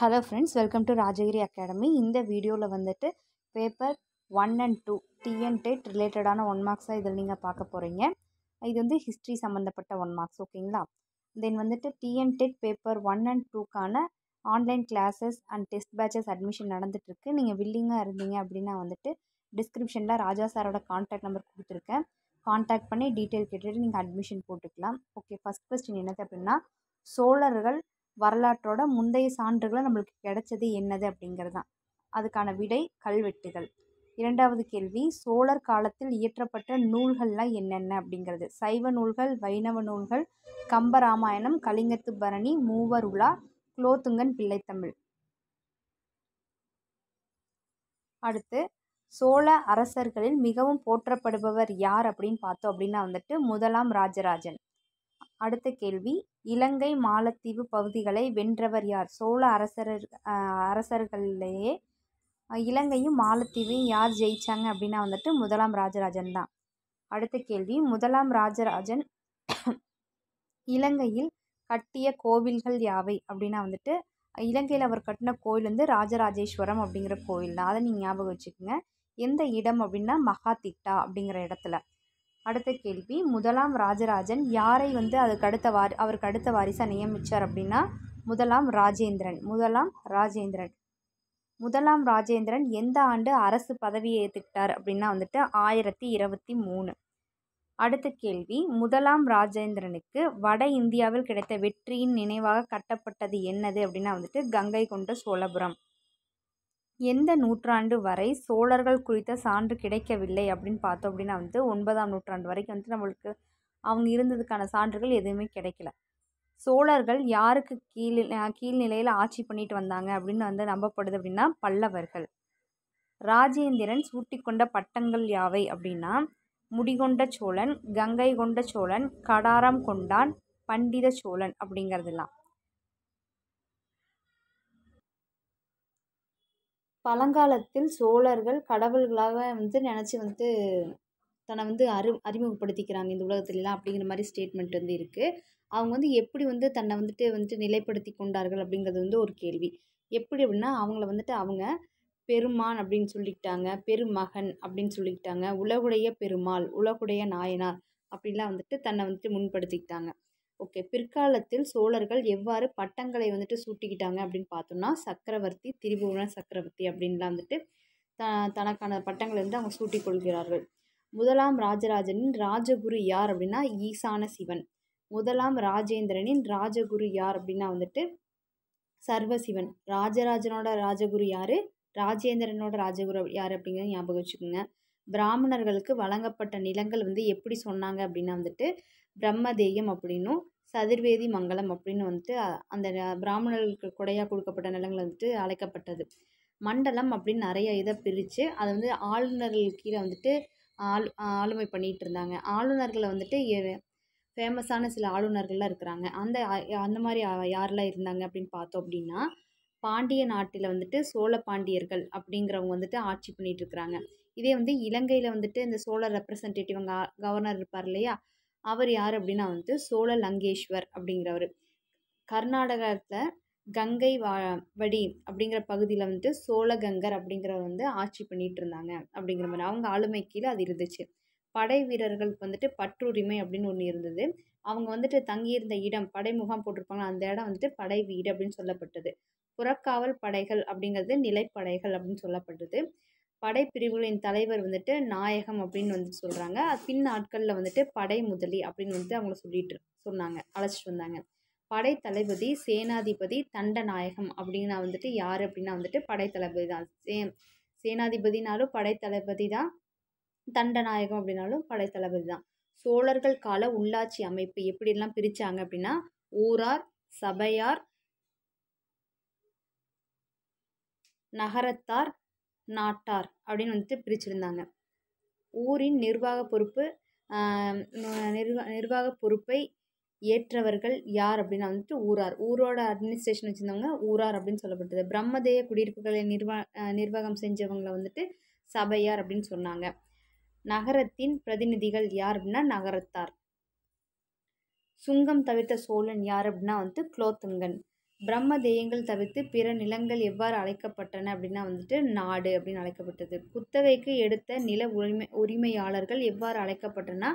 hello friends welcome to Rajagiri academy இந்த வீடியோவில் வந்துட்டு paper one and two TN TET ரிலேட்டடான ஒன் மார்க்ஸாக இதில் நீங்கள் பார்க்க போகிறீங்க இது வந்து ஹிஸ்ட்ரி சம்மந்தப்பட்ட ஒன் மார்க்ஸ் ஓகேங்களா தென் வந்துட்டு TN TET paper one and டூக்கான online classes and test batches admission நடந்துகிட்ருக்கு நீங்கள் வில்லிங்காக இருந்தீங்க அப்படின்னா வந்துட்டு டிஸ்கிரிப்ஷனில் ராஜா சாரோட கான்டாக்ட் நம்பர் கொடுத்துருக்கேன் காண்டாக்ட் பண்ணி டீட்டெயில் கேட்டுட்டு நீங்கள் அட்மிஷன் போட்டுக்கலாம் ஓகே ஃபஸ்ட் கொஸ்டின் என்னது அப்படின்னா சோழர்கள் வரலாற்றோட முந்தைய சான்றுகளை நம்மளுக்கு கிடைச்சது என்னது அப்படிங்கிறது தான் அதுக்கான விடை கல்வெட்டுகள் இரண்டாவது கேள்வி சோழர் காலத்தில் இயற்றப்பட்ட நூல்கள்லாம் என்னென்ன அப்படிங்கிறது சைவ நூல்கள் வைணவ நூல்கள் கம்பராமாயணம் கலிங்கத்து பரணி மூவருலா குலோத்துங்கன் பிள்ளைத்தமிழ் அடுத்து சோழ அரசர்களில் மிகவும் போற்றப்படுபவர் யார் அப்படின்னு பார்த்தோம் அப்படின்னா வந்துட்டு முதலாம் ராஜராஜன் அடுத்த கேள்வி இலங்கை மாலத்தீவு பகுதிகளை வென்றவர் யார் சோழ அரசரர் அரசர்கள்லேயே இலங்கையும் மாலத்தீவையும் யார் ஜெயித்தாங்க அப்படின்னா வந்துட்டு முதலாம் ராஜராஜன் தான் அடுத்த கேள்வி முதலாம் ராஜராஜன் இலங்கையில் கட்டிய கோவில்கள் யாவை அப்படின்னா வந்துட்டு இலங்கையில் அவர் கட்டின கோயில் வந்து ராஜராஜேஸ்வரம் அப்படிங்கிற கோயில் தான் அதை நீங்கள் ஞாபகம் வச்சுக்கோங்க எந்த இடம் அப்படின்னா மகாதிட்டா அப்படிங்கிற இடத்துல அடுத்த கேள்வி முதலாம் ராஜராஜன் யாரை வந்து அதுக்கு அடுத்த வாரி அவருக்கு அடுத்த வாரிசாக நியமித்தார் அப்படின்னா முதலாம் ராஜேந்திரன் முதலாம் ராஜேந்திரன் முதலாம் ராஜேந்திரன் எந்த ஆண்டு அரசு பதவியை ஏற்றுக்கிட்டார் அப்படின்னா வந்துட்டு ஆயிரத்தி இருபத்தி மூணு அடுத்த கேள்வி முதலாம் ராஜேந்திரனுக்கு வட இந்தியாவில் கிடைத்த வெற்றியின் நினைவாக கட்டப்பட்டது என்னது அப்படின்னா வந்துட்டு கங்கை கொண்ட சோழபுரம் எந்த நூற்றாண்டு வரை சோழர்கள் குறித்த சான்று கிடைக்கவில்லை அப்படின்னு பார்த்தோம் அப்படின்னா வந்து ஒன்பதாம் நூற்றாண்டு வரைக்கும் வந்து நம்மளுக்கு அவங்க இருந்ததுக்கான சான்றுகள் எதுவுமே கிடைக்கல சோழர்கள் யாருக்கு கீழ் கீழ்நிலையில் ஆட்சி பண்ணிட்டு வந்தாங்க அப்படின்னு வந்து நம்பப்படுது அப்படின்னா பல்லவர்கள் ராஜேந்திரன் சூட்டிக்கொண்ட பட்டங்கள் யாவை அப்படின்னா முடிகொண்ட சோழன் கங்கை கொண்ட சோழன் கடாரம் கொண்டான் பண்டித சோழன் அப்படிங்கிறதெல்லாம் பழங்காலத்தில் சோழர்கள் கடவுள்களாக வந்து நினச்சி வந்து தன்னை வந்து அறி அறிமுகப்படுத்திக்கிறாங்க இந்த உலகத்துலலாம் அப்படிங்கிற மாதிரி ஸ்டேட்மெண்ட் வந்து இருக்குது அவங்க வந்து எப்படி வந்து தன்னை வந்துட்டு வந்துட்டு நிலைப்படுத்தி கொண்டார்கள் அப்படிங்கிறது வந்து ஒரு கேள்வி எப்படி அப்படின்னா அவங்கள வந்துட்டு அவங்க பெருமான் அப்படின்னு சொல்லிக்கிட்டாங்க பெருமகன் அப்படின்னு சொல்லிக்கிட்டாங்க உலகுடைய பெருமாள் உலகுடைய நாயனார் அப்படின்லாம் வந்துட்டு தன்னை வந்துட்டு முன்படுத்திக்கிட்டாங்க ஓகே பிற்காலத்தில் சோழர்கள் எவ்வாறு பட்டங்களை வந்துட்டு சூட்டிக்கிட்டாங்க அப்படின்னு பார்த்தோம்னா சக்கரவர்த்தி திரிபுவன சக்கரவர்த்தி அப்படின்லாம் வந்துட்டு த தனக்கான பட்டங்களை வந்து அவங்க சூட்டிக் கொள்கிறார்கள் முதலாம் ராஜராஜனின் ராஜகுரு யார் அப்படின்னா ஈசான சிவன் முதலாம் ராஜேந்திரனின் ராஜகுரு யார் அப்படின்னா வந்துட்டு சர்வசிவன் ராஜராஜனோட ராஜகுரு யார் ராஜேந்திரனோட ராஜகுரு யார் அப்படிங்கிறத ஞாபகம் வச்சுக்கோங்க பிராமணர்களுக்கு வழங்கப்பட்ட நிலங்கள் வந்து எப்படி சொன்னாங்க அப்படின்னா வந்துட்டு பிரம்மதேயம் அப்படின்னும் சதுர்வேதி மங்கலம் அப்படின்னு வந்துட்டு அந்த பிராமணர்களுக்கு கொடையாக கொடுக்கப்பட்ட நிலங்கள் வந்துட்டு அழைக்கப்பட்டது மண்டலம் அப்படின்னு நிறைய இதை பிரித்து அதை வந்து ஆளுநர்கள் கீழே வந்துட்டு ஆள் ஆளுமை பண்ணிகிட்டு இருந்தாங்க ஆளுநர்களை வந்துட்டு ஃபேமஸான சில ஆளுநர்கள்லாம் இருக்கிறாங்க அந்த அந்த மாதிரி யாரெல்லாம் இருந்தாங்க அப்படின்னு பார்த்தோம் அப்படின்னா பாண்டிய நாட்டில் வந்துட்டு சோழ பாண்டியர்கள் அப்படிங்கிறவங்க வந்துட்டு ஆட்சி பண்ணிகிட்டு இருக்கிறாங்க இதே வந்து இலங்கையில் வந்துட்டு இந்த சோழ ரெப்ரசன்டேட்டிவ் கவர்னர் இருப்பார் இல்லையா அவர் யார் அப்படின்னா வந்துட்டு சோழ லங்கேஸ்வர் அப்படிங்கிறவர் கர்நாடகத்தில் கங்கை வா வடி அப்படிங்கிற பகுதியில் வந்துட்டு சோழகங்கர் அப்படிங்கிறவர் வந்து ஆட்சி பண்ணிகிட்டு இருந்தாங்க அப்படிங்கிற மாதிரி அவங்க ஆளுமை கீழே அது இருந்துச்சு படை வீரர்களுக்கு வந்துட்டு பற்றுரிமை அப்படின்னு ஒன்று இருந்தது அவங்க வந்துட்டு தங்கியிருந்த இடம் படை முகாம் போட்டிருப்பாங்க அந்த இடம் வந்துட்டு படை வீடு அப்படின்னு சொல்லப்பட்டது புறக்காவல் படைகள் அப்படிங்கிறது நிலைப்படைகள் அப்படின்னு சொல்லப்பட்டது படைப்பிரிவுகளின் தலைவர் வந்துட்டு நாயகம் அப்படின்னு வந்துட்டு சொல்கிறாங்க பின் நாட்களில் வந்துட்டு படை முதலி அப்படின்னு வந்து அவங்கள சொல்லிட்டு சொன்னாங்க அழைச்சிட்டு வந்தாங்க படை தளபதி சேனாதிபதி தண்டநாயகம் அப்படின்னா வந்துட்டு யார் அப்படின்னா வந்துட்டு படைத்தளபதி தான் சே சேனாதிபதினாலும் படைத்தளபதி தான் தண்டநாயகம் அப்படின்னாலும் படைத்தளபதி தான் சோழர்கள் கால உள்ளாட்சி அமைப்பு எப்படிலாம் பிரித்தாங்க அப்படின்னா ஊரார் சபையார் நகரத்தார் நாட்டார் அப்படின்னு வந்துட்டு பிரிச்சிருந்தாங்க ஊரின் நிர்வாக பொறுப்பு நிர்வா நிர்வாக பொறுப்பை ஏற்றவர்கள் யார் அப்படின்னா வந்துட்டு ஊரார் ஊரோட அட்மினிஸ்ட்ரேஷன் வச்சுருந்தவங்க ஊரார் அப்படின்னு சொல்லப்பட்டது பிரம்மதேய குடியிருப்புகளை நிர்வா நிர்வாகம் செஞ்சவங்களை வந்துட்டு சபையார் அப்படின்னு சொன்னாங்க நகரத்தின் பிரதிநிதிகள் யார் அப்படின்னா நகரத்தார் சுங்கம் தவிர்த்த சோழன் யார் அப்படின்னா வந்துட்டு குலோத்துங்கன் பிரம்ம தேயங்கள் தவிர்த்து பிற நிலங்கள் எவ்வாறு அழைக்கப்பட்டன அப்படின்னா வந்துட்டு நாடு அப்படின்னு அழைக்கப்பட்டது குத்தகைக்கு எடுத்த நில உரிமை உரிமையாளர்கள் எவ்வாறு அழைக்கப்பட்டனா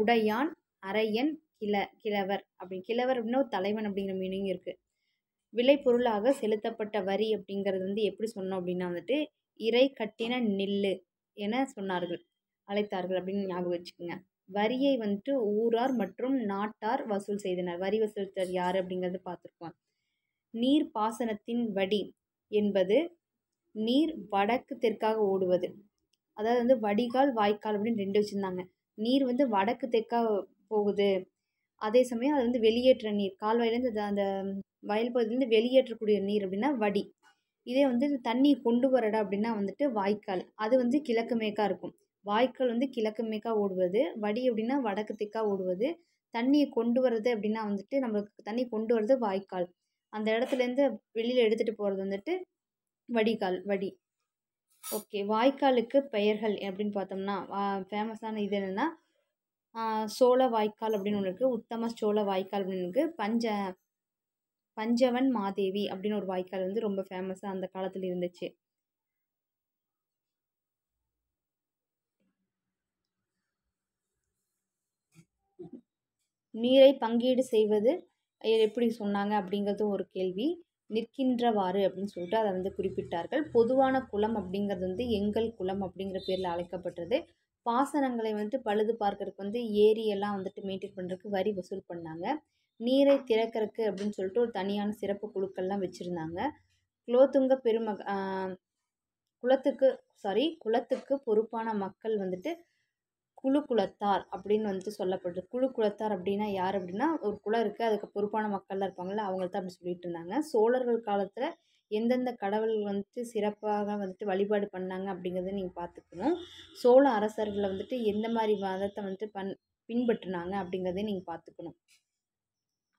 உடையான் அரையன் கிள கிழவர் அப்படி கிழவர் அப்படின்னா ஒரு தலைவன் அப்படிங்கிற மீனிங் இருக்குது பொருளாக செலுத்தப்பட்ட வரி அப்படிங்கிறது வந்து எப்படி சொன்னோம் அப்படின்னா வந்துட்டு இறை கட்டின நெல் என சொன்னார்கள் அழைத்தார்கள் அப்படின்னு ஞாபகம் வச்சுக்கோங்க வரியை வந்துட்டு ஊரார் மற்றும் நாட்டார் வசூல் செய்தனர் வரி வசூலித்தார் யார் அப்படிங்கிறது பார்த்துருக்கோம் நீர்ப்பாசனத்தின் வடி என்பது நீர் வடக்கு தெற்காக ஓடுவது அதாவது வந்து வடிகால் வாய்க்கால் அப்படின்னு ரெண்டு வச்சுருந்தாங்க நீர் வந்து வடக்கு தெற்காக போகுது அதே சமயம் அது வந்து வெளியேற்ற நீர் கால்வாயிலேருந்து அந்த வயல் பகுதியிலேருந்து வெளியேற்றக்கூடிய நீர் அப்படின்னா வடி இதே வந்து தண்ணி கொண்டு வர இடம் அப்படின்னா வந்துட்டு வாய்க்கால் அது வந்து கிழக்கு மேற்காக இருக்கும் வாய்க்கால் வந்து கிழக்கு மேற்காக ஓடுவது வடி அப்படின்னா வடக்கு தெற்காக ஓடுவது தண்ணியை கொண்டு வர்றது அப்படின்னா வந்துட்டு நம்மளுக்கு தண்ணி கொண்டு வர்றது வாய்க்கால் அந்த இடத்துலேருந்து வெளியில் எடுத்துகிட்டு போகிறது வந்துட்டு வடிகால் வடி ஓகே வாய்க்காலுக்கு பெயர்கள் அப்படின்னு பார்த்தோம்னா ஃபேமஸான இது என்னென்னா சோழ வாய்க்கால் அப்படின்னு ஒன்று இருக்குது உத்தம சோழ வாய்க்கால் அப்படின்னு இருக்குது பஞ்ச பஞ்சவன் மாதேவி அப்படின்னு ஒரு வாய்க்கால் வந்து ரொம்ப ஃபேமஸாக அந்த காலத்தில் இருந்துச்சு நீரை பங்கீடு செய்வது எப்படி சொன்னாங்க அப்படிங்கிறதும் ஒரு கேள்வி நிற்கின்றவாறு அப்படின்னு சொல்லிட்டு அதை வந்து குறிப்பிட்டார்கள் பொதுவான குளம் அப்படிங்கிறது வந்து எங்கள் குளம் அப்படிங்கிற பேரில் அழைக்கப்பட்டது பாசனங்களை வந்துட்டு பழுது பார்க்கறதுக்கு வந்து ஏரியெல்லாம் வந்துட்டு மெயின்டைன் பண்ணுறதுக்கு வரி வசூல் பண்ணாங்க நீரை திறக்கிறதுக்கு அப்படின்னு சொல்லிட்டு ஒரு தனியான சிறப்பு குழுக்கள்லாம் வச்சுருந்தாங்க குலோத்துங்க பெருமக குளத்துக்கு சாரி குளத்துக்கு பொறுப்பான மக்கள் வந்துட்டு குழு குலத்தார் அப்படின்னு வந்துட்டு சொல்லப்படுது குழு குலத்தார் அப்படின்னா யார் அப்படின்னா ஒரு குலம் இருக்குது அதுக்கு பொறுப்பான மக்கள்லாம் இருப்பாங்கள்ல அவங்கள்ட்ட அப்படி சொல்லிட்டு இருந்தாங்க சோழர்கள் காலத்தில் எந்தெந்த கடவுள் வந்துட்டு சிறப்பாக வந்துட்டு வழிபாடு பண்ணாங்க அப்படிங்கிறத நீங்கள் பார்த்துக்கணும் சோழ அரசர்களை வந்துட்டு எந்த மாதிரி மதத்தை வந்துட்டு பண் பின்பற்றினாங்க அப்படிங்கிறத நீங்கள் பார்த்துக்கணும்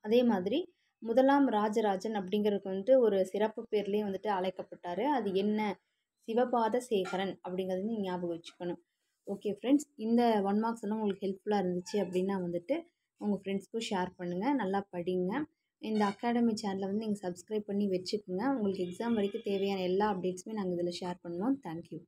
அதே மாதிரி முதலாம் ராஜராஜன் அப்படிங்கிறதுக்கு வந்துட்டு ஒரு சிறப்பு பேர்லேயே வந்துட்டு அழைக்கப்பட்டார் அது என்ன சிவபாத சேகரன் அப்படிங்கிறது நீங்கள் ஞாபகம் வச்சுக்கணும் ஓகே ஃப்ரெண்ட்ஸ் இந்த ஒன் மார்க்ஸ் எல்லாம் உங்களுக்கு ஹெல்ப்ஃபுல்லாக இருந்துச்சு அப்படின்னா வந்துட்டு உங்கள் ஃப்ரெண்ட்ஸ்க்கும் ஷேர் பண்ணுங்கள் நல்லா படிங்க இந்த அகாடமி சேனலில் வந்து நீங்கள் சப்ஸ்கிரைப் பண்ணி வச்சுக்கோங்க உங்களுக்கு எக்ஸாம் வரைக்கும் தேவையான எல்லா அப்டேட்ஸுமே நாங்கள் இதில் ஷேர் பண்ணுவோம் தேங்க்யூ